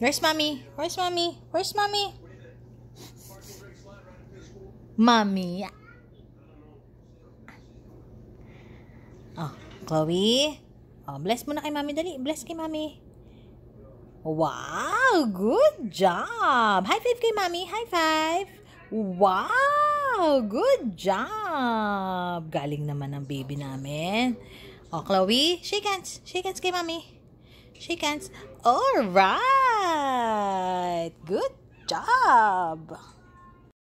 Where's mommy? Where's mommy? Where's mommy? Mommy. Oh, Chloe. Oh, bless mo na kay mommy. Dali, bless kay mommy. Wow, good job. High five kay mommy. High five. Wow, good job. Galing naman ang baby namin. Oh, Chloe, shake hands. Shake hands kay mommy. Shake hands. All right. Good job!